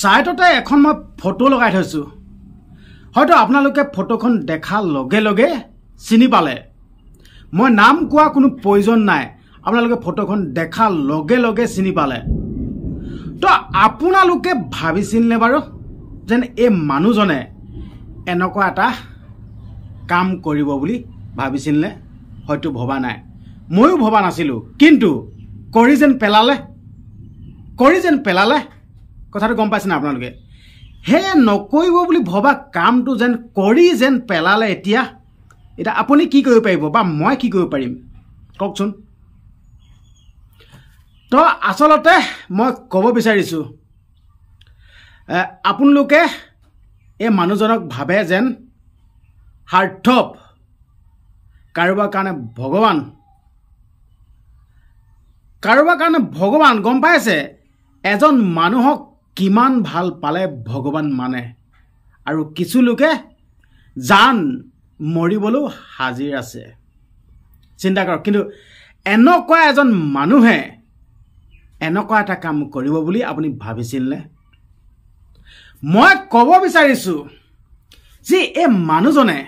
ছাইটতে এখন মই ফটো লগাই থৈছোঁ হয়তো আপোনালোকে ফটোখন দেখাৰ লগে লগে চিনি পালে মই নাম কোৱা কোনো প্ৰয়োজন নাই আপোনালোকে ফটোখন দেখাৰ লগে লগে চিনি পালে তো আপোনালোকে ভাবিছিল নে বাৰু যেন এই মানুহজনে এনেকুৱা এটা কাম কৰিব বুলি ভাবিছিল নে হয়তো ভবা নাই ময়ো ভবা নাছিলোঁ কিন্তু কৰি যেন পেলালে কৰি যেন পেলালে কথাটো গম পাইছেনে আপোনালোকে সেয়ে নকৰিব বুলি ভবা কামটো যেন কৰি যেন পেলালে এতিয়া এতিয়া আপুনি কি কৰিব পাৰিব বা মই কি কৰিব পাৰিম কওকচোন ত আচলতে মই ক'ব বিচাৰিছোঁ আপোনালোকে এই মানুহজনক ভাবে যেন সাৰ্থপ কাৰোবাৰ কাৰণে ভগৱান কাৰোবাৰ কাৰণে ভগৱান গম পাইছে এজন মানুহক কিমান ভাল পালে ভগৱান মানে আৰু কিছুলোকে জান মৰিবলৈও হাজিৰ আছে চিন্তা কৰক কিন্তু এনেকুৱা এজন মানুহে এনেকুৱা এটা কাম কৰিব বুলি আপুনি ভাবিছিল নে মই ক'ব বিচাৰিছোঁ যে এই মানুহজনে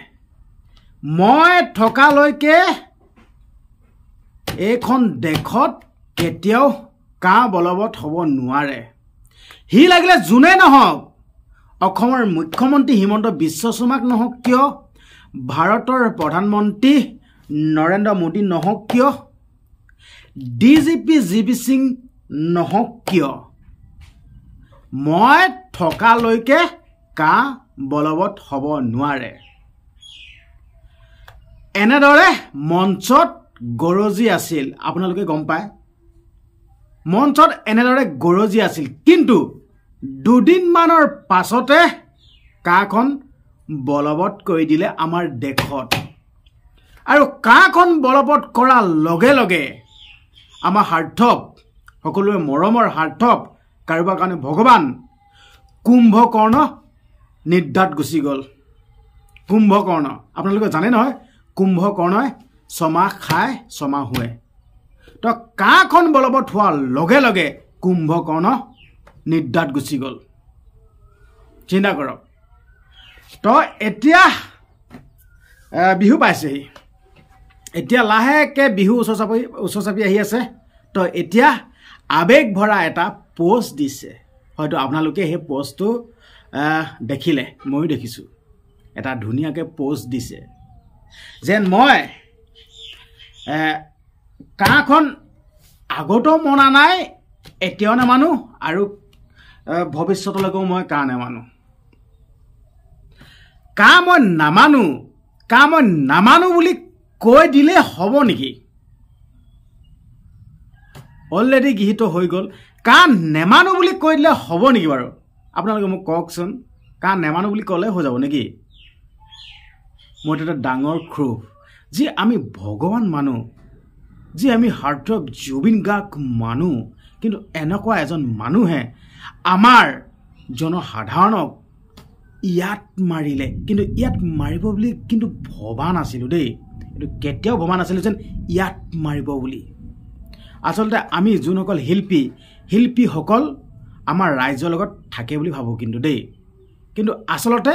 মই থকালৈকে এইখন দেশত কেতিয়াও কাঁহ বলবৎ হ'ব নোৱাৰে সি লাগিলে যোনে নহওক অসমৰ মুখ্যমন্ত্ৰী হিমন্ত বিশ্ব শৰ্মাক নহওক কিয় ভাৰতৰ প্ৰধানমন্ত্ৰী নৰেন্দ্ৰ মোদী নহওক কিয় D G P G B Singh নহওক কিয় মই থকালৈকে কা বলৱৎ হ'ব নোৱাৰে এনেদৰে মঞ্চত গৰজি আছিল আপোনালোকে গম পায় মঞ্চত এনেদৰে গৰজি আছিল কিন্তু দুদিনমানৰ পাছতে কাখন বলবৎ কৰি দিলে আমাৰ দেশত আৰু কাখন বলবৎ কৰাৰ লগে লগে আমাৰ সাৰ্থক সকলোৱে মৰমৰ সাৰ্থক কাৰোবাৰ কাৰণে ভগৱান কুম্ভকৰ্ণ নিদ্ৰাত গুচি গ'ল কুম্ভকৰ্ণ আপোনালোকে জানে নহয় কুম্ভকৰ্ণই ছমাহ খায় ছমাহ হোৱে তো কাখন বলৱৎ হোৱাৰ লগে লগে কুম্ভকৰ্ণ নিদ্ৰাত গুচি গ'ল চিন্তা কৰক তই এতিয়া বিহু পাইছেহি এতিয়া লাহেকৈ বিহু ওচৰ চাপৰি ওচৰ চাপি আহি আছে তই এতিয়া আৱেগ ভৰা এটা প'ষ্ট দিছে হয়তো আপোনালোকে সেই প'ষ্টটো দেখিলে ময়ো দেখিছোঁ এটা ধুনীয়াকৈ প'ষ্ট দিছে যেন মই কাঁহখন আগতেও মনা নাই এতিয়াও নামানো আৰু ভৱিষ্যতলৈকেও মই কাহ নেমানো কাহ মই নামানো কাহ মই নামানো বুলি কৈ দিলে হ'ব নেকি অলৰেডি গৃহীত হৈ গ'ল কাহ নেমানো বুলি কৈ দিলে হ'ব নেকি বাৰু আপোনালোকে মোক কওকচোন কাহ নেমানো বুলি ক'লে হৈ যাব নেকি মই এটা ডাঙৰ ক্ষোভ যি আমি ভগৱান মানুহ যি আমি হাৰ্ট জুবিন গাক মানো কিন্তু এনেকুৱা এজন মানুহে আমাৰ জনসাধাৰণক ইয়াত মাৰিলে কিন্তু ইয়াত মাৰিব বুলি কিন্তু ভবা নাছিলোঁ দেই কিন্তু কেতিয়াও ভবা নাছিলোঁ যেন ইয়াত মাৰিব বুলি আচলতে আমি যোনসকল শিল্পী শিল্পীসকল আমাৰ ৰাইজৰ লগত থাকে বুলি ভাবোঁ কিন্তু দেই কিন্তু আচলতে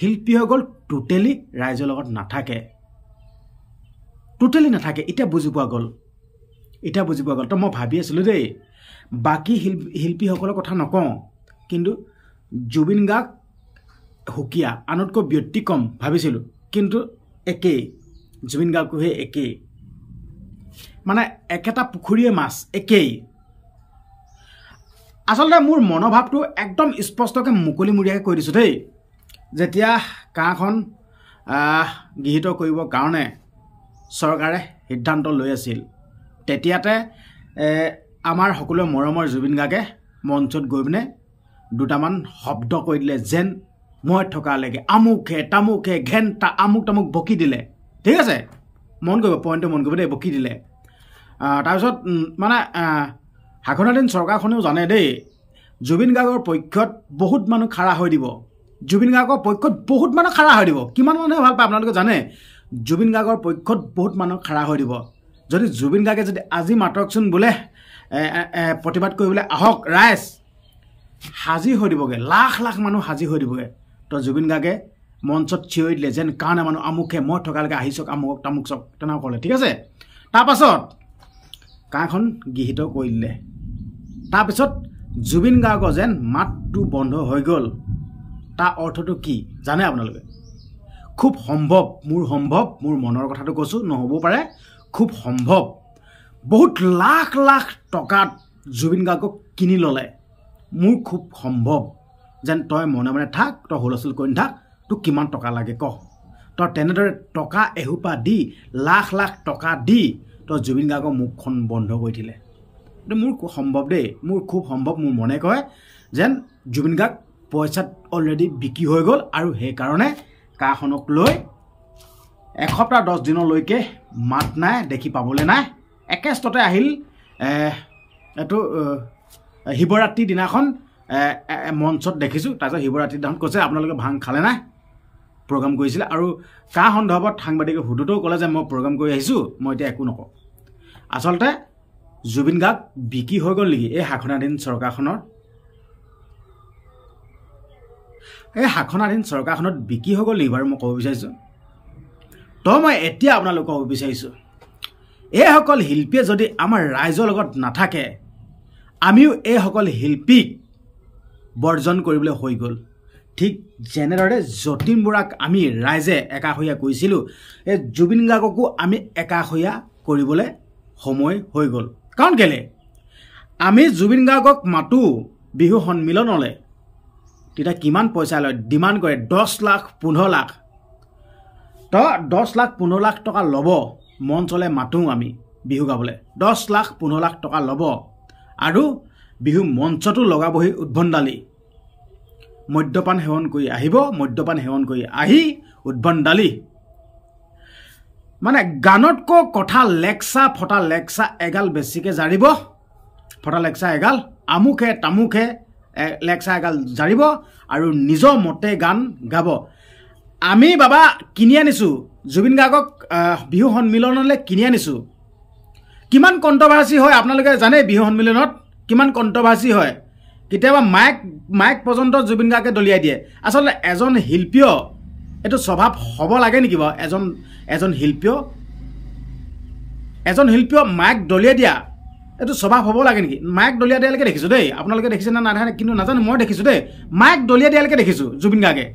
শিল্পীসকল টোটেলি ৰাইজৰ লগত নাথাকে টোটেলি নাথাকে এতিয়া বুজি পোৱা গ'ল এতিয়া বুজি পোৱা গ'ল তো মই ভাবি আছিলোঁ দেই বাকী শিল শিল্পীসকলৰ কথা নকওঁ কিন্তু জুবিন গাৰ্গ সুকীয়া আনতকৈ ব্যতিক্ৰম ভাবিছিলোঁ কিন্তু একেই জুবিন গাকোহে একেই মানে একেটা পুখুৰীয়ে মাছ একেই আচলতে মোৰ মনোভাৱটো একদম স্পষ্টকৈ মুকলিমূৰীয়াকৈ কৈ দিছোঁ দেই যেতিয়া কাঁহখন গৃহীত কৰিবৰ কাৰণে চৰকাৰে সিদ্ধান্ত লৈ আছিল তেতিয়াতে আমাৰ সকলোৱে মৰমৰ জুবিন গাৰ্গে মঞ্চত গৈ পিনে দুটামান শব্দ কৈ দিলে যেন মই থকালৈকে আমুকহে তামুকহে ঘেন তা আমুক তামুক বকি দিলে ঠিক আছে মন কৰিব পইণ্টটো মন কৰিব দেই বকি দিলে তাৰপিছত মানে সাগৰীন চৰকাৰখনেও জানে দেই জুবিন গাৰ্গৰ পক্ষত বহুত মানুহ খাৰা হৈ দিব জুবিন গাৰ্গৰ পক্ষত বহুত মানুহ খাৰা হৈ দিব কিমান মানুহে ভাল পায় আপোনালোকে জানে জুবিন গাৰ্গৰ পক্ষত বহুত মানুহ খাৰা হৈ দিব যদি জুবিন গাৰ্গে যদি আজি মাতকচোন বোলে প্ৰতিবাদ কৰিবলৈ আহক ৰাইজ সাজি হৈ দিবগৈ লাখ লাখ মানুহ সাজি হৈ দিবগৈ তই জুবিন গাৰ্গে মঞ্চত চিঞৰি দিলে যেন কাৰণে মানুহ আমুকে মই থকালৈকে আহি চাওক আমুক তামুক চাওক তেনেকুৱা ঠিক আছে তাৰপাছত কাঁখন গৃহীত কৰি দিলে তাৰপিছত জুবিন গাৰ্গৰ যেন মাতটো বন্ধ হৈ গ'ল তাৰ অৰ্থটো কি জানে আপোনালোকে খুব সম্ভৱ মোৰ সম্ভৱ মোৰ মনৰ কথাটো কৈছোঁ নহ'বও পাৰে খুব সম্ভৱ বহুত লাখ লাখ টকাত জুবিন গাৰ্গক কিনি ল'লে মোৰ খুব সম্ভৱ যেন তই মনে মনে থাক তই হুলস্থুল কৰি নাথাক তোক কিমান টকা লাগে কহ তই তেনেদৰে টকা এসোপা দি লাখ লাখ টকা দি তই জুবিন গাৰ্গৰ মুখখন বন্ধ কৰি দিলে কিন্তু মোৰ সম্ভৱ দেই মোৰ খুব সম্ভৱ মোৰ মনে কয় যেন জুবিন গাৰ্গ পইচাত অলৰেডি বিক্ৰী হৈ গ'ল আৰু সেইকাৰণে কাখনক লৈ এসপ্তাহ দহ দিনলৈকে মাত নাই দেখি পাবলৈ নাই একেষ্টতে আহিল এইটো শিৱৰাত্ৰিৰ দিনাখন মঞ্চত দেখিছোঁ তাৰপিছত শিৱৰাত্ৰিৰ দিনাখন কৈছে আপোনালোকে ভাং খালে নাই প্ৰগ্ৰাম কৰিছিলে আৰু কাৰ সন্দৰ্ভত সাংবাদিকে সোধোঁতেও ক'লে যে মই প্ৰগ্ৰাম কৰি আহিছোঁ মই এতিয়া একো নকওঁ আচলতে জুবিন গাৰ্গ বিকি হৈ গ'ল নেকি এই শাসনাধীন চৰকাৰখনৰ এই শাসনাধীন চৰকাৰখনত বিকি হৈ গ'ল নেকি বাৰু মই ক'ব বিচাৰিছোঁ তো মই এতিয়া আপোনালোকক ক'ব বিচাৰিছোঁ এইসকল শিল্পীয়ে যদি আমাৰ ৰাইজৰ লগত নাথাকে আমিও এইসকল শিল্পীক বৰ্জন কৰিবলৈ হৈ গ'ল ঠিক যেনেদৰে যতীন বৰাক আমি ৰাইজে একাষৰীয়া কৰিছিলোঁ এই জুবিন গাৰ্গকো আমি একাষৰীয়া কৰিবলৈ সময় হৈ গ'ল কাৰণ কেলৈ আমি জুবিন গাৰ্গক মাতোঁ বিহু সন্মিলনলৈ তেতিয়া কিমান পইচা লয় ডিমাণ্ড কৰে দহ লাখ পোন্ধৰ লাখ দহ লাখ পোন্ধৰ লাখ টকা ল'ব মঞ্চলৈ মাতোঁ আমি বিহু গাবলৈ দহ লাখ পোন্ধৰ লাখ টকা ল'ব আৰু বিহু মঞ্চটো লগাবহি উদ্ভণ্ডালি মদ্যপান সেৱন কৰি আহিব মদ্যপান সেৱন কৰি আহি উদ্ভণ্ডালি মানে গানতকৈ কথা লেকচা ফটা লেকচা এগাল বেছিকৈ জাৰিব ফটা লেকচা এগাল আমুখে তামুখে লেকচা এগাল জাৰিব আৰু নিজৰ মতে গান গাব আমি বাবা কিনি আনিছোঁ জুবিন গাৰ্গক বিহু সন্মিলনলৈ কিনি আনিছোঁ কিমান কণ্ট্ৰভাৰ্চি হয় আপোনালোকে জানেই বিহু সন্মিলনত কিমান কণ্ট্ৰভাৰ্চি হয় কেতিয়াবা মাইক মাইক পৰ্যন্ত জুবিন গাৰ্গে দলিয়াই দিয়ে আচলতে এজন শিল্পীয় এইটো স্বভাৱ হ'ব লাগে নেকি বাৰু এজন এজন শিল্পীয় এজন শিল্পীয় মাইক দলিয়াই দিয়া এইটো স্বভাৱ হ'ব লাগে নেকি মাইক দলিয়াই দিয়ালৈকে দেখিছোঁ দেই আপোনালোকে দেখিছে নে নাধানে কিন্তু নাজানো মই দেখিছোঁ দেই মাইক দলিয়াই দিয়ালৈকে দেখিছোঁ জুবিন গাৰ্গে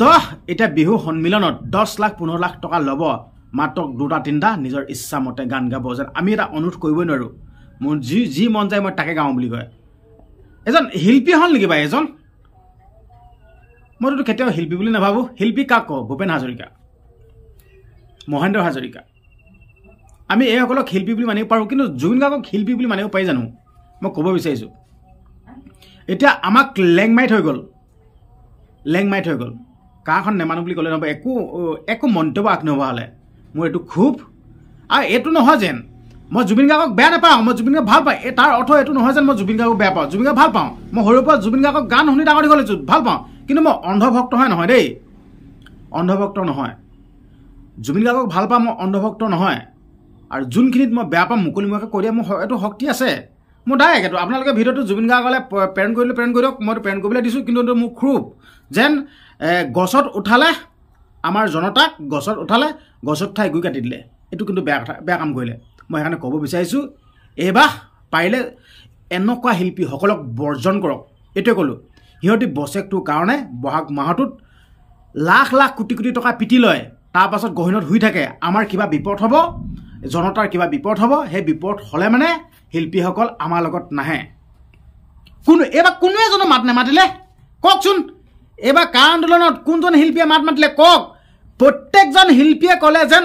দহ এতিয়া বিহু সন্মিলনত দহ লাখ পোন্ধৰ লাখ টকা ল'ব মাত্ৰ দুটা তিনিটা নিজৰ ইচ্ছামতে গান গাব যেন আমি এটা অনুৰোধ কৰিবই নোৱাৰোঁ মোৰ যি যি মন যায় মই তাকে গাওঁ বুলি কয় এজন শিল্পী হ'ল নেকি বা এজন মইতো কেতিয়াও শিল্পী বুলি নাভাবোঁ শিল্পী কাক কওঁ ভূপেন হাজৰিকা মহেন্দ্ৰ হাজৰিকা আমি এইসকলক শিল্পী বুলি মানিব পাৰোঁ কিন্তু জুবিন গাৰ্গক শিল্পী বুলি মানিব পাৰি জানো মই ক'ব বিচাৰিছোঁ এতিয়া আমাক লেং মাৰি থৈ গ'ল লেং মাৰি থৈ গ'ল কাখন নেমানো বুলি ক'লে নহ'ব একো একো মন্তব্য আগনবঢ়ালে মোৰ এইটো খুব আৰু এইটো নহয় যেন মই জুবিন গাৰ্গক বেয়া নাপাওঁ মই জুবিন গাৰ্গ ভাল পাওঁ এই তাৰ অৰ্থ এইটো নহয় যেন মই জুবিন গাৰ্গক বেয়া পাওঁ জুবিন গাৰ্গ ভাল পাওঁ মই সৰুৰ পৰা জুবিন গাৰ্গক গান শুনি ডাঙৰ দীঘল হৈছোঁ ভাল পাওঁ কিন্তু মই অন্ধভক্ত হয় নহয় দেই অন্ধভক্ত নহয় জুবিন গাৰ্গক ভাল পাওঁ মই অন্ধভক্ত নহয় আৰু যোনখিনিত মই বেয়া পাওঁ মুকলিমূৰীয়াকৈ কৈ দিয়া মোৰ এইটো শক্তি আছে মোৰ ডাইৰেক্টটো আপোনালোকে ভিডিঅ'টো জুবিন গাৰ্গ গাৰ্গলে প্ৰেৰণ কৰিলোঁ প্ৰেৰণ কৰি দিয়ক মই প্ৰেৰণ কৰিবলৈ দিছোঁ কিন্তু মোৰ খুব যেন গছত উঠালে আমাৰ জনতাক গছত উঠালে গছত ঠাই গুৰি কাটি দিলে এইটো কিন্তু বেয়া কথা বেয়া কাম কৰিলে মই সেইকাৰণে ক'ব বিচাৰিছোঁ এইবাহ পাৰিলে এনেকুৱা শিল্পীসকলক বৰ্জন কৰক এইটোৱে ক'লোঁ সিহঁতি বছেকটোৰ কাৰণে বহাগ মাহটোত লাখ লাখ কোটি কোটি টকা পিটি লয় তাৰপাছত গহীনত শুই থাকে আমাৰ কিবা বিপদ হ'ব জনতাৰ কিবা বিপদ হ'ব সেই বিপদ হ'লে মানে শিল্পীসকল আমাৰ লগত নাহে কোনো এইবাৰ কোনো এজনো মাত নেমাতিলে কওকচোন এইবাৰ কা আন্দোলনত কোনজন শিল্পীয়ে মাত মাতিলে কওক প্ৰত্যেকজন শিল্পীয়ে ক'লে যেন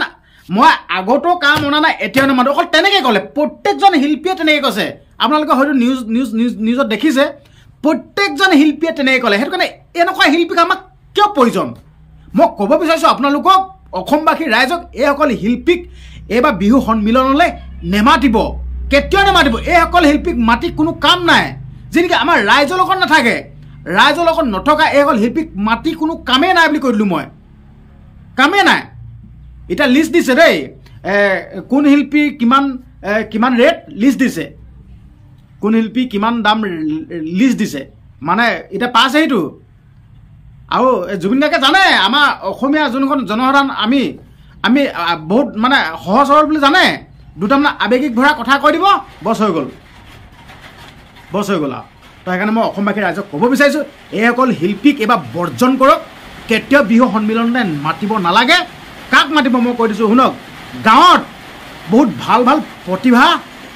মই আগতেও কাম অনা নাই এতিয়াও নামাতো অকল তেনেকৈ ক'লে প্ৰত্যেকজন শিল্পীয়ে তেনেকৈ কৈছে আপোনালোকে হয়তো নিউজ নিউজ নিউজ নিউজত দেখিছে প্ৰত্যেকজন শিল্পীয়ে তেনেকৈ ক'লে সেইটো কাৰণে এনেকুৱা শিল্পীক আমাক কিয় প্ৰয়োজন মই ক'ব বিচাৰিছোঁ আপোনালোকক অসমবাসী ৰাইজক এইসকল শিল্পীক এইবাৰ বিহু সন্মিলনলৈ নেমাতিব কেতিয়াও নামাতিব এইসকল শিল্পীক মাতি কোনো কাম নাই যি নেকি আমাৰ ৰাইজৰ লগত নাথাকে ৰাইজৰ লগত নথকা এইসকল শিল্পীক মাতি কোনো কামেই নাই বুলি কৈ দিলোঁ মই কামেই নাই এতিয়া লিষ্ট দিছে দেই কোন শিল্পী কিমান কিমান ৰেট লিষ্ট দিছে কোন শিল্পী কিমান দাম লিষ্ট দিছে মানে এতিয়া পাছ সেইটো আৰু জুবিন গাকে জানে আমাৰ অসমীয়া যোনখন জনসাধাৰণ আমি আমি বহুত মানে সহজ সৰল বুলি জানে দুটামান আৱেগিক ভৰা কথা কৈ দিব বচ হৈ গ'ল বচ হৈ গ'ল আৰু তো সেইকাৰণে মই অসমবাসী ৰাইজক ক'ব বিচাৰিছোঁ এইসকল শিল্পীক এইবাৰ বৰ্জন কৰক কেতিয়াও বিহু সন্মিলনতে মাতিব নালাগে কাক মাতিব মই কৈ দিছোঁ শুনক গাঁৱত বহুত ভাল ভাল প্ৰতিভা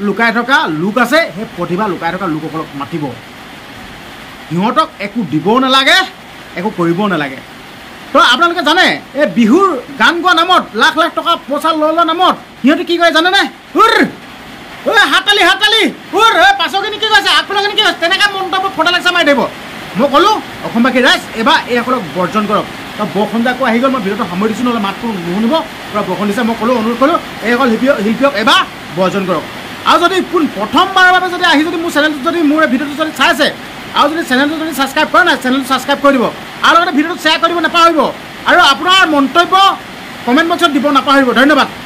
লুকাই থকা লোক আছে সেই প্ৰতিভা লুকাই থকা লোকসকলক মাতিব সিহঁতক একো দিবও নালাগে একো কৰিবও নালাগে তো আপোনালোকে জানে এই বিহুৰ গান গোৱা নামত লাখ লাখ টকা পইচা লোৱা নামত সিহঁতে কি কয় জানানে উৰ ঐ হাতালি হাতালি উৰ ঐ পাছৰখিনি কি কৈছে আগফালৰখিনি কি হৈছে তেনেকৈ মন্তব্য ফটা লাগিছে মাৰি দিব মই ক'লোঁ অসমবাসী ৰাইজ এবাৰ এইসকলক বৰ্জন কৰক বসন্ত আকৌ আহি গ'ল মই বিৰত সামৰি দিছোঁ নহ'লে মাতটো নুশুনিব পূৰা বসন্ত দিছে মই ক'লোঁ অনুৰোধ কৰিলোঁ এইসকল শিল্পী শিল্পীক এবাৰ বৰ্জন কৰক আৰু যদি পোন প্ৰথমবাৰৰ বাবে যদি আহি যদি মোৰ চেনেলটো যদি মোৰ ভিডিঅ'টো যদি চাই আছে আৰু যদি চেনেলটো যদি ছাবস্ক্ৰাইব কৰা নাই চেনেলটো ছাবস্ক্ৰাইব কৰি দিব আৰু লগতে ভিডিঅ'টো শ্বেয়াৰ কৰিব নাপাহৰিব আৰু আপোনাৰ মন্তব্য কমেণ্ট বক্সত দিব নাপাহৰিব ধন্যবাদ